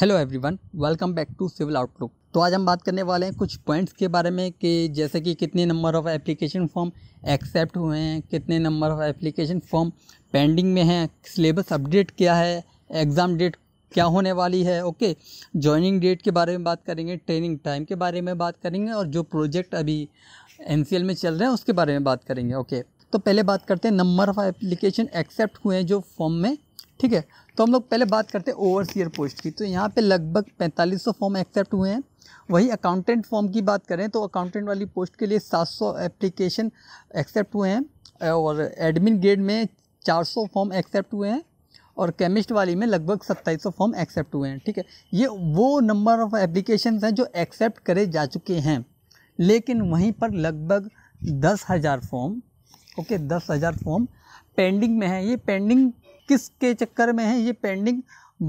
hello everyone welcome back to civil outlook तो आज हम बात करने वाले हैं कुछ पॉइंट्स के बारे में कि जैसे कि कितने number of application form accept हुए हैं कितने number of application form pending में हैं सिलेबस अपडेट क्या है एग्ज़ाम डेट क्या होने वाली है ओके जॉइनिंग डेट के बारे में बात करेंगे ट्रेनिंग टाइम के बारे में बात करेंगे और जो प्रोजेक्ट अभी एन में चल रहे हैं उसके बारे में बात करेंगे ओके तो पहले बात करते हैं नंबर ऑफ़ एप्लीकेशन एक्सेप्ट हुए हैं जो फॉर्म में ठीक है तो हम लोग पहले बात करते हैं ओवरसीयर पोस्ट की तो यहाँ पे लगभग 4500 फॉर्म एक्सेप्ट हुए हैं वही अकाउंटेंट फॉर्म की बात करें तो अकाउंटेंट वाली पोस्ट के लिए 700 एप्लीकेशन एक्सेप्ट हुए हैं और एडमिन ग्रेड में 400 फॉर्म एक्सेप्ट हुए हैं और केमिस्ट वाली में लगभग 2700 फॉर्म एक्सेप्ट हुए हैं ठीक है ये वो नंबर ऑफ़ एप्लीकेशन हैं जो एक्सेप्ट करे जा चुके हैं लेकिन वहीं पर लगभग दस हज़ार फॉर्म ओके दस हज़ार फॉर्म पेंडिंग में है ये पेंडिंग किस के चक्कर में है ये पेंडिंग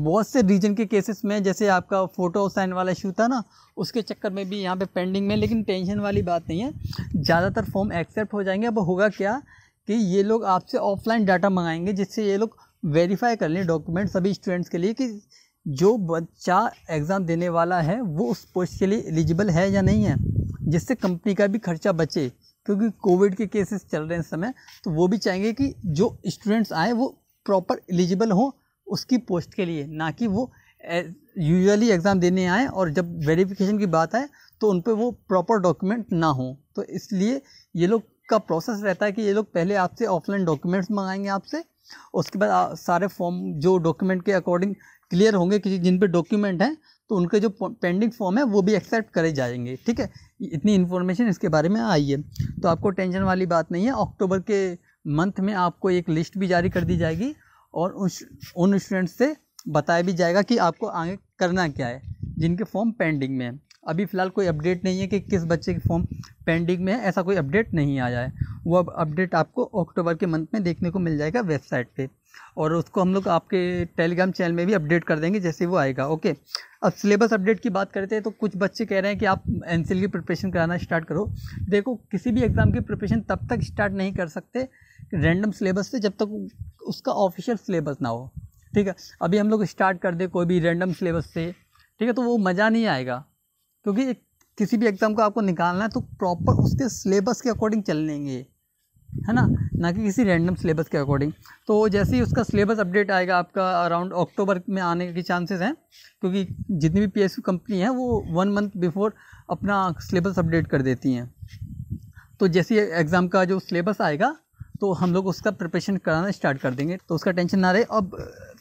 बहुत से रीजन के केसेस में जैसे आपका फ़ोटो साइन वाला इशू था ना उसके चक्कर में भी यहाँ पे पेंडिंग में लेकिन टेंशन वाली बात नहीं है ज़्यादातर फॉर्म एक्सेप्ट हो जाएंगे अब होगा क्या कि ये लोग आपसे ऑफलाइन डाटा मंगाएंगे जिससे ये लोग वेरीफाई कर लें डॉक्यूमेंट सभी स्टूडेंट्स के लिए कि जो बच्चा एग्ज़ाम देने वाला है वो उस पोस्ट के लिए एलिजिबल है या नहीं है जिससे कंपनी का भी खर्चा बचे क्योंकि कोविड के केसेस चल रहे हैं इस समय तो वो भी चाहेंगे कि जो स्टूडेंट्स आए वो प्रॉपर एलिजिबल हो उसकी पोस्ट के लिए ना कि वो यूजुअली एग्ज़ाम देने आए और जब वेरिफिकेशन की बात आए तो उन पर वो प्रॉपर डॉक्यूमेंट ना हो तो इसलिए ये लोग का प्रोसेस रहता है कि ये लोग पहले आपसे ऑफलाइन डॉक्यूमेंट्स मंगाएंगे आपसे उसके बाद सारे फॉर्म जो डॉक्यूमेंट के अकॉर्डिंग क्लियर होंगे कि जिन पे डॉक्यूमेंट हैं तो उनके जो पेंडिंग फॉर्म है वो भी एक्सेप्ट करे जाएंगे ठीक है इतनी इन्फॉर्मेशन इसके बारे में आई है तो आपको टेंशन वाली बात नहीं है अक्टूबर के मंथ में आपको एक लिस्ट भी जारी कर दी जाएगी और उस उन स्टूडेंट्स से बताया भी जाएगा कि आपको आगे करना क्या है जिनके फॉर्म पेंडिंग में है अभी फ़िलहाल कोई अपडेट नहीं है कि किस बच्चे के फॉर्म पेंडिंग में है ऐसा कोई अपडेट नहीं आया है वो अब अपडेट आपको अक्टूबर के मंथ में देखने को मिल जाएगा वेबसाइट पे और उसको हम लोग आपके टेलीग्राम चैनल में भी अपडेट कर देंगे जैसे वो आएगा ओके अब सिलेबस अपडेट की बात करते हैं तो कुछ बच्चे कह रहे हैं कि आप एन की प्रिपरेशन कराना स्टार्ट करो देखो किसी भी एग्ज़ाम की प्रिपरेशन तब तक स्टार्ट नहीं कर सकते रैंडम सिलेबस से जब तक उसका ऑफिशियल सिलेबस ना हो ठीक है अभी हम लोग स्टार्ट कर दें कोई भी रैंडम सिलेबस से ठीक है तो वो मज़ा नहीं आएगा क्योंकि किसी भी एग्ज़ाम को आपको निकालना है तो प्रॉपर उसके सिलेबस के अकॉर्डिंग चल लेंगे है ना ना कि किसी रैंडम सिलेबस के अकॉर्डिंग तो जैसे ही उसका सिलेबस अपडेट आएगा आपका अराउंड अक्टूबर में आने के चांसेस हैं क्योंकि जितनी भी पी कंपनी है वो वन मंथ बिफोर अपना सिलेबस अपडेट कर देती हैं तो जैसे एग्ज़ाम का जो सिलेबस आएगा तो हम लोग उसका प्रिपरेशन कराना स्टार्ट कर देंगे तो उसका टेंशन ना रहे अब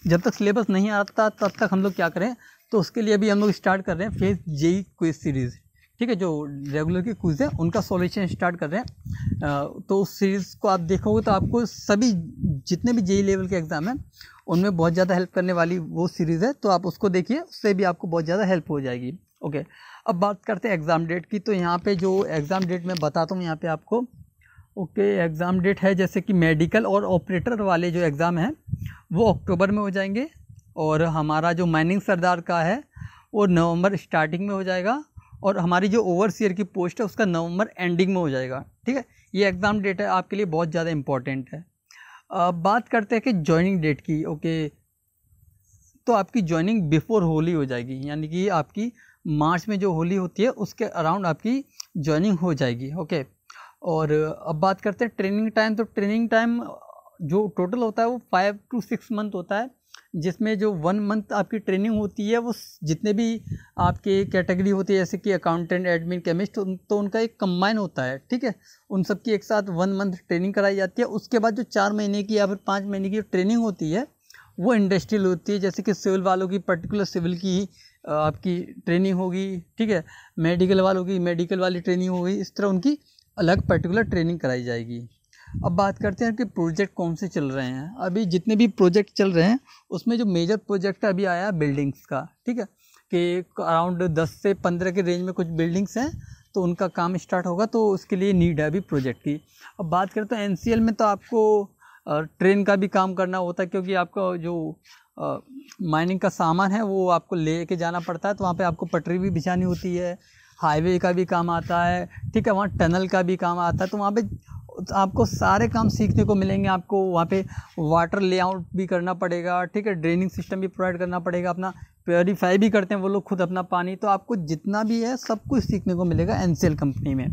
जब तक सिलेबस नहीं आता तब तक हम लोग क्या करें तो उसके लिए भी हम लोग स्टार्ट कर रहे हैं फेज जेई क्विज सीरीज़ ठीक है जो रेगुलर की क्विज है उनका सॉल्यूशन स्टार्ट कर रहे हैं तो उस सीरीज़ को आप देखोगे तो आपको सभी जितने भी जेई लेवल के एग्ज़ाम हैं उनमें बहुत ज़्यादा हेल्प करने वाली वो सीरीज़ है तो आप उसको देखिए उससे भी आपको बहुत ज़्यादा हेल्प हो जाएगी ओके अब बात करते हैं एग्ज़ाम डेट की तो यहाँ पे जो एग्ज़ाम डेट मैं बताता हूँ यहाँ पे आपको ओके एग्ज़ाम डेट है जैसे कि मेडिकल और ऑपरेटर वाले जो एग्ज़ाम हैं वो अक्टूबर में हो जाएंगे और हमारा जो माइनिंग सरदार का है वो नवंबर स्टार्टिंग में हो जाएगा और हमारी जो ओवरसीयर की पोस्ट है उसका नवंबर एंडिंग में हो जाएगा ठीक है ये एग्ज़ाम डेट है आपके लिए बहुत ज़्यादा इम्पॉर्टेंट है अब बात करते हैं कि जॉइनिंग डेट की ओके तो आपकी जॉइनिंग बिफ़ोर होली हो जाएगी यानी कि आपकी मार्च में जो होली होती है उसके अराउंड आपकी जॉइनिंग हो जाएगी ओके और अब बात करते हैं ट्रेनिंग टाइम तो ट्रेनिंग टाइम जो टोटल होता है वो फाइव टू सिक्स मंथ होता है जिसमें जो वन मंथ आपकी ट्रेनिंग होती है वो जितने भी आपके कैटेगरी होती है जैसे कि अकाउंटेंट एडमिन केमिस्ट तो उनका एक कम्बाइन होता है ठीक है उन सब की एक साथ वन मंथ ट्रेनिंग कराई जाती है उसके बाद जो चार महीने की या फिर पाँच महीने की ट्रेनिंग होती है वो इंडस्ट्रियल होती है जैसे कि सिविल वालों की पर्टिकुलर सिविल की आपकी ट्रेनिंग होगी ठीक है मेडिकल वालों की मेडिकल वाली ट्रेनिंग होगी इस तरह उनकी अलग पर्टिकुलर ट्रेनिंग कराई जाएगी अब बात करते हैं कि प्रोजेक्ट कौन से चल रहे हैं अभी जितने भी प्रोजेक्ट चल रहे हैं उसमें जो मेजर प्रोजेक्ट अभी आया है बिल्डिंग्स का ठीक है कि अराउंड दस से पंद्रह के रेंज में कुछ बिल्डिंग्स हैं तो उनका काम स्टार्ट होगा तो उसके लिए नीड है अभी प्रोजेक्ट की अब बात करते हैं एन में तो आपको ट्रेन का भी काम करना होता है क्योंकि आपका जो माइनिंग का सामान है वो आपको ले के जाना पड़ता है तो वहाँ पे आपको पटरी भी बिछानी होती है हाईवे का भी काम आता है ठीक है वहाँ टनल का भी काम आता है तो वहाँ पे आपको सारे काम सीखने को मिलेंगे आपको वहाँ पे वाटर लेआउट भी करना पड़ेगा ठीक है ड्रेनिंग सिस्टम भी प्रोवाइड करना पड़ेगा अपना प्योरीफाई भी करते हैं वो लोग खुद अपना पानी तो आपको जितना भी है सब कुछ सीखने को मिलेगा एन कंपनी में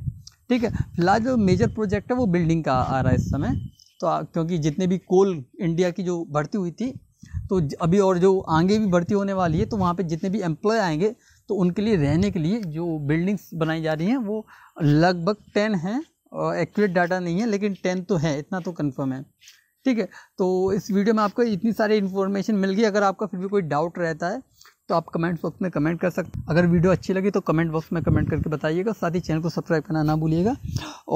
ठीक है फिलहाल जो मेजर प्रोजेक्ट है वो बिल्डिंग का आ रहा है इस समय तो क्योंकि जितने भी कोल इंडिया की जो भर्ती हुई थी तो अभी और जो आगे भी भर्ती होने वाली है तो वहाँ पे जितने भी एम्प्लॉय आएंगे तो उनके लिए रहने के लिए जो बिल्डिंग्स बनाई जा रही हैं वो लगभग टेन हैं और एक्यूरेट डाटा नहीं है लेकिन टेन तो है इतना तो कन्फर्म है ठीक है तो इस वीडियो में आपको इतनी सारी इन्फॉर्मेशन मिल गई अगर आपका फिर भी कोई डाउट रहता है तो आप कमेंट बॉक्स में कमेंट कर सकते अगर वीडियो अच्छी लगी तो कमेंट बॉक्स में कमेंट करके बताइएगा साथ ही चैनल को सब्सक्राइब करना ना भूलिएगा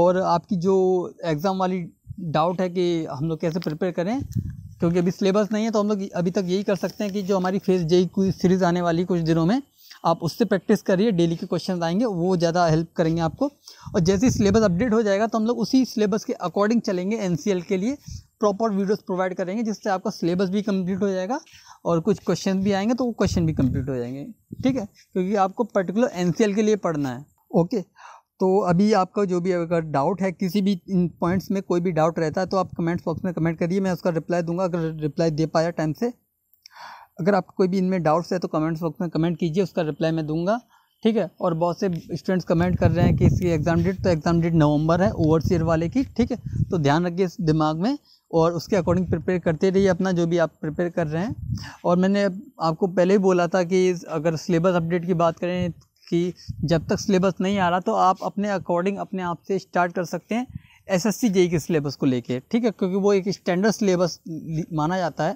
और आपकी जो एग्ज़ाम वाली डाउट है कि हम लोग कैसे प्रिपेयर करें क्योंकि अभी सिलेबस नहीं है तो हम लोग अभी तक यही कर सकते हैं कि जो हमारी फेस जेई कोई सीरीज़ आने वाली कुछ दिनों में आप उससे प्रैक्टिस करिए डेली के क्वेश्चन आएंगे वो ज़्यादा हेल्प करेंगे आपको और जैसे ही सिलेबस अपडेट हो जाएगा तो हम लोग उसी सिलेबस के अकॉर्डिंग चलेंगे एन के लिए प्रॉपर वीडियोस प्रोवाइड करेंगे जिससे आपका सिलेबस भी कंप्लीट हो जाएगा और कुछ क्वेश्चन भी आएंगे तो वो क्वेश्चन भी कंप्लीट हो जाएंगे ठीक है क्योंकि आपको पर्टिकुलर एन के लिए पढ़ना है ओके तो अभी आपका जो भी अगर डाउट है किसी भी इन पॉइंट्स में कोई भी डाउट रहता है तो आप कमेंट्स बॉक्स में कमेंट करिए मैं उसका रिप्लाई दूंगा अगर रिप्लाई दे पाया टाइम से अगर आपको कोई भी इनमें डाउट्स है तो कमेंट्स बॉक्स में कमेंट कीजिए उसका रिप्लाई मैं दूंगा ठीक है और बहुत से स्टूडेंट्स कमेंट कर रहे हैं कि इसकी एग्ज़ाम डेट तो एग्ज़ाम डेट नवंबर है ओवरसीयर वाले की ठीक है तो ध्यान रखिए इस दिमाग में और उसके अकॉर्डिंग प्रिपेयर करते रहिए अपना जो भी आप प्रिपेयर कर रहे हैं और मैंने आपको पहले ही बोला था कि अगर सिलेबस अपडेट की बात करें कि जब तक सिलेबस नहीं आ रहा तो आप अपने अकॉर्डिंग अपने आप से स्टार्ट कर सकते हैं एस एस सी जेई के सिलेबस को लेके ठीक है क्योंकि वो एक स्टैंडर्ड सिलेबस माना जाता है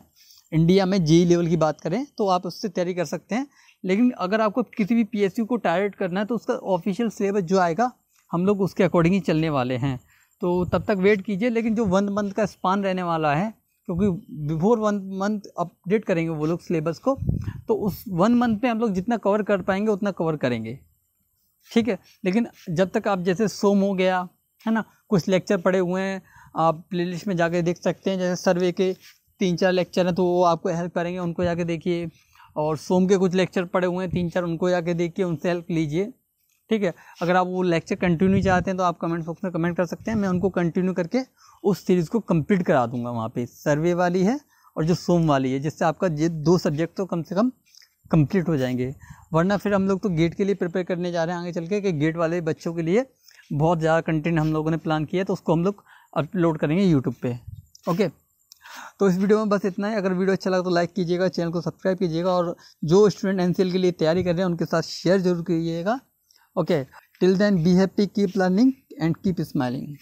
इंडिया में जेई लेवल e e की बात करें तो आप उससे तैयारी कर सकते हैं लेकिन अगर आपको किसी भी पी को टारगेट करना है तो उसका ऑफिशियल सिलेबस जो आएगा हम लोग उसके अकॉर्डिंग ही चलने वाले हैं तो तब तक वेट कीजिए लेकिन जो वन मंथ का स्पान रहने वाला है क्योंकि बिफोर वन मंथ अपडेट करेंगे वो लोग सिलेबस को तो उस वन मंथ में हम लोग जितना कवर कर पाएंगे उतना कवर करेंगे ठीक है लेकिन जब तक आप जैसे सोम हो गया है ना कुछ लेक्चर पड़े हुए हैं आप प्ले में जाके देख सकते हैं जैसे सर्वे के तीन चार लेक्चर हैं तो वो आपको हेल्प करेंगे उनको जाके देखिए और सोम के कुछ लेक्चर पड़े हुए हैं तीन चार उनको जाके देखिए उनसे हेल्प लीजिए ठीक है अगर आप वो लेक्चर कंटिन्यू चाहते हैं तो आप कमेंट बॉक्स में कमेंट कर सकते हैं मैं उनको कंटिन्यू करके उस सीरीज़ को कंप्लीट करा दूंगा वहाँ पे सर्वे वाली है और जो सोम वाली है जिससे आपका ये दो सब्जेक्ट तो कम से कम कंप्लीट हो जाएंगे वरना फिर हम लोग तो गेट के लिए प्रिपेयर करने जा रहे हैं आगे चल के कि गेट वाले बच्चों के लिए बहुत ज़्यादा कंटेंट हम लोगों ने प्लान किया है तो उसको हम लोग अपलोड करेंगे यूट्यूब पर ओके तो इस वीडियो में बस इतना ही अगर वीडियो अच्छा लगा तो लाइक कीजिएगा चैनल को सब्सक्राइब कीजिएगा और जो स्टूडेंट एन के लिए तैयारी कर रहे हैं उनके साथ शेयर जरूर कीजिएगा okay till then be happy keep learning and keep smiling